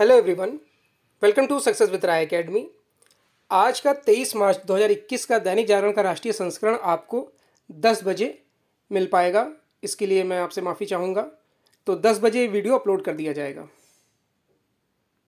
hello everyone welcome to success with Rai academy आज का 23 मार्च 2021 का दैनिक जागरण का राष्ट्रीय संस्करण आपको 10 बजे मिल पाएगा इसके लिए मैं आपसे माफ़ी चाहूँगा तो 10 बजे वीडियो अपलोड कर दिया जाएगा